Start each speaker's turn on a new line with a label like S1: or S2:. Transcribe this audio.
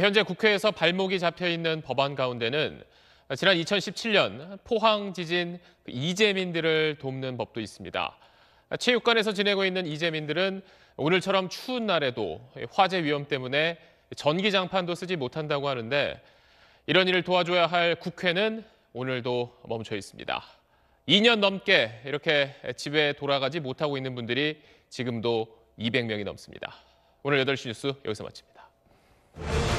S1: 현재 국회에서 발목이 잡혀 있는 법안 가운데는 지난 2017년 포항 지진 그 이재민들을 돕는 법도 있습니다. 체육관에서 지내고 있는 이재민들은 오늘처럼 추운 날에도 화재 위험 때문에 전기장판도 쓰지 못한다고 하는데 이런 일을 도와줘야 할 국회는 오늘도 멈춰 있습니다. 2년 넘게 이렇게 집에 돌아가지 못하고 있는 분들이 지금도 200명이 넘습니다. 오늘 8시 뉴스 여기서 마칩니다.